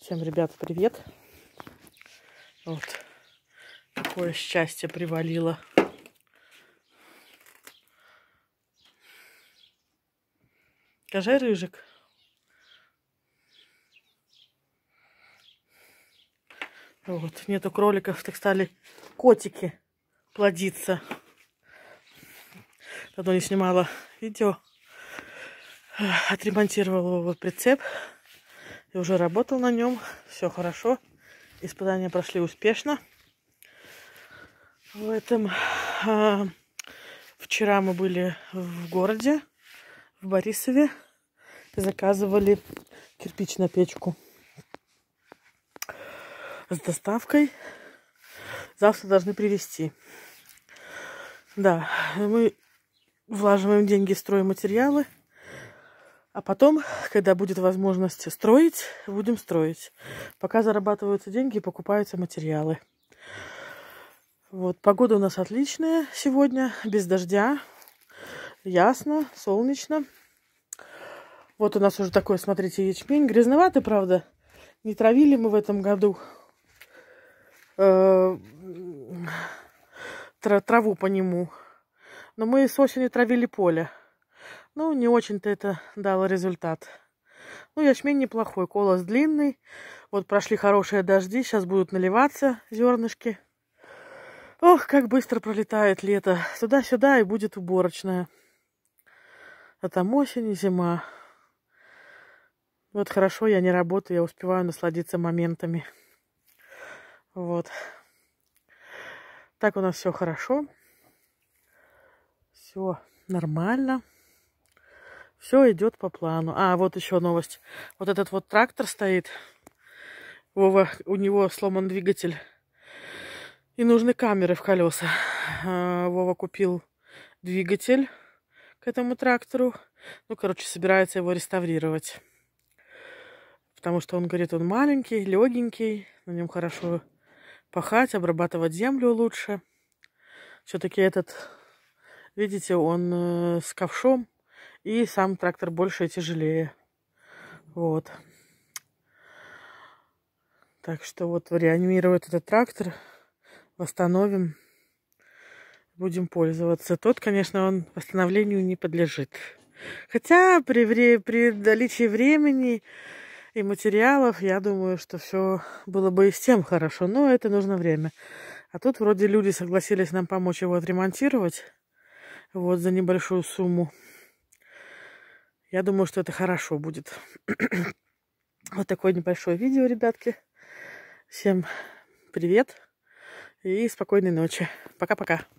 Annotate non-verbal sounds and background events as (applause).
Всем, ребят, привет. Вот. Такое счастье привалило. Скажи, рыжик. Вот, нету кроликов, так стали котики плодиться. Давно не снимала видео. Отремонтировала вот прицеп. Я уже работал на нем, все хорошо. Испытания прошли успешно. В этом э, вчера мы были в городе, в Борисове, заказывали кирпич на печку с доставкой. Завтра должны привезти. Да, мы влаживаем деньги в стройматериалы – а потом, когда будет возможность строить, будем строить. Пока зарабатываются деньги, покупаются материалы. Вот, погода у нас отличная сегодня, без дождя, ясно, солнечно. Вот у нас уже такой, смотрите, ячмень. Грязноватый, правда. Не травили мы в этом году. Э, траву по нему. Но мы с осени травили поле. Ну, не очень-то это дало результат. Ну, ячмень неплохой, колос длинный. Вот прошли хорошие дожди, сейчас будут наливаться зернышки. Ох, как быстро пролетает лето. Сюда-сюда и будет уборочная. А там осень и зима. Вот хорошо, я не работаю, я успеваю насладиться моментами. Вот. Так у нас все хорошо. Все нормально. Все идет по плану. А, вот еще новость. Вот этот вот трактор стоит. Вова, у него сломан двигатель. И нужны камеры в колеса. А, Вова купил двигатель к этому трактору. Ну, короче, собирается его реставрировать. Потому что он говорит, он маленький, легенький, на нем хорошо пахать, обрабатывать землю лучше. Все-таки этот, видите, он э, с ковшом и сам трактор больше и тяжелее. Вот. Так что вот реанимирует этот трактор. Восстановим. Будем пользоваться. Тот, конечно, он восстановлению не подлежит. Хотя при, вре- при наличии времени и материалов, я думаю, что все было бы и с тем хорошо, но это нужно время. А тут вроде люди согласились нам помочь его отремонтировать вот за небольшую сумму. Я думаю, что это хорошо будет. (clears throat) вот такое небольшое видео, ребятки. Всем привет и спокойной ночи. Пока-пока.